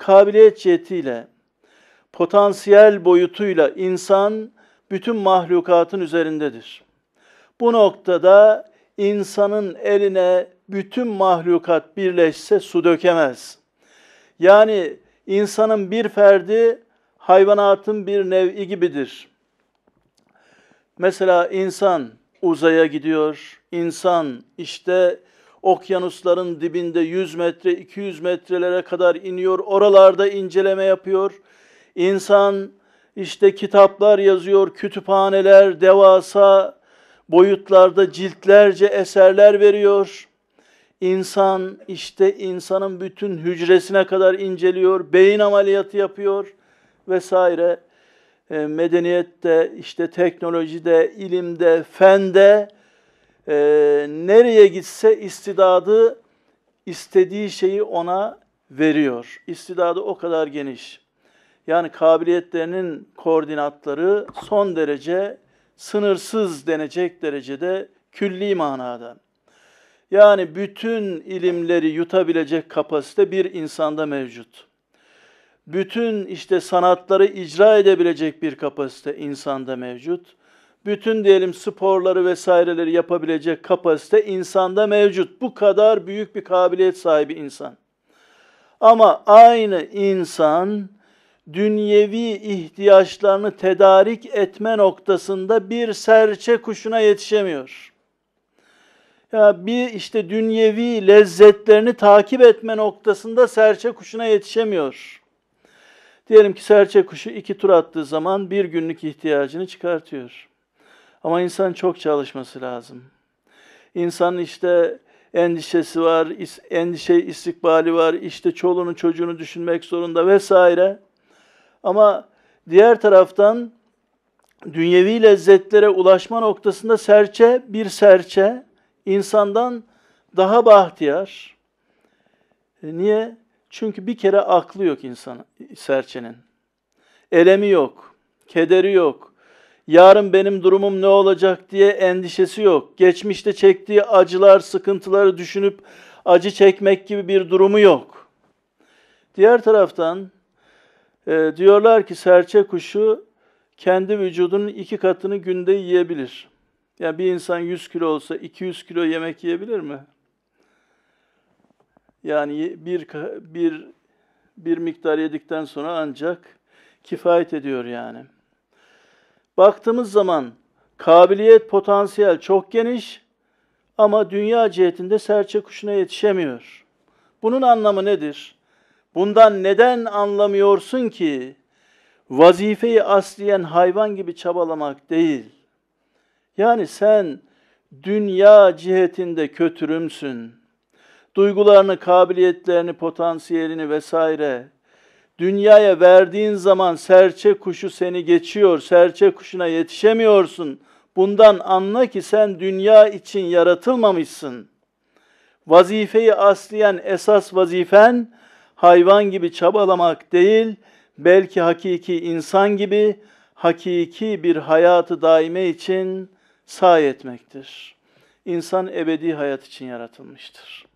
kabiliyet cihetiyle, potansiyel boyutuyla insan bütün mahlukatın üzerindedir. Bu noktada insanın eline bütün mahlukat birleşse su dökemez. Yani insanın bir ferdi hayvanatın bir nevi gibidir. Mesela insan uzaya gidiyor, insan işte okyanusların dibinde 100 metre, 200 metrelere kadar iniyor. Oralarda inceleme yapıyor. İnsan işte kitaplar yazıyor, kütüphaneler devasa boyutlarda ciltlerce eserler veriyor. İnsan işte insanın bütün hücresine kadar inceliyor, beyin ameliyatı yapıyor vesaire. E, medeniyette, işte teknolojide, ilimde, fende e, nereye gitse istidadı istediği şeyi ona veriyor. İstidadı o kadar geniş. Yani kabiliyetlerinin koordinatları son derece sınırsız denecek derecede külli manada. Yani bütün ilimleri yutabilecek kapasite bir insanda mevcut. Bütün işte sanatları icra edebilecek bir kapasite insanda mevcut bütün diyelim sporları vesaireleri yapabilecek kapasite insanda mevcut. Bu kadar büyük bir kabiliyet sahibi insan. Ama aynı insan dünyevi ihtiyaçlarını tedarik etme noktasında bir serçe kuşuna yetişemiyor. Ya bir işte dünyevi lezzetlerini takip etme noktasında serçe kuşuna yetişemiyor. Diyelim ki serçe kuşu iki tur attığı zaman bir günlük ihtiyacını çıkartıyor. Ama insan çok çalışması lazım. İnsan işte endişesi var, endişe istikbali var, işte çoluğunu çocuğunu düşünmek zorunda vesaire. Ama diğer taraftan dünyevi lezzetlere ulaşma noktasında serçe bir serçe insandan daha bahtiyar. E, niye? Çünkü bir kere aklı yok insan serçenin. Elemi yok, kederi yok, yarın benim durumum ne olacak diye endişesi yok. Geçmişte çektiği acılar, sıkıntıları düşünüp acı çekmek gibi bir durumu yok. Diğer taraftan e, diyorlar ki serçe kuşu kendi vücudunun iki katını günde yiyebilir. Yani bir insan 100 kilo olsa 200 kilo yemek yiyebilir mi? Yani bir, bir, bir miktar yedikten sonra ancak kifayet ediyor yani baktığımız zaman kabiliyet potansiyel çok geniş ama dünya cihetinde serçe kuşuna yetişemiyor. Bunun anlamı nedir? Bundan neden anlamıyorsun ki? Vazifeyi asliyen hayvan gibi çabalamak değil. Yani sen dünya cihetinde kötürümsün. Duygularını, kabiliyetlerini, potansiyelini vesaire Dünyaya verdiğin zaman serçe kuşu seni geçiyor, serçe kuşuna yetişemiyorsun. Bundan anla ki sen dünya için yaratılmamışsın. Vazifeyi asliyen esas vazifen hayvan gibi çabalamak değil, belki hakiki insan gibi hakiki bir hayatı daime için sahi etmektir. İnsan ebedi hayat için yaratılmıştır.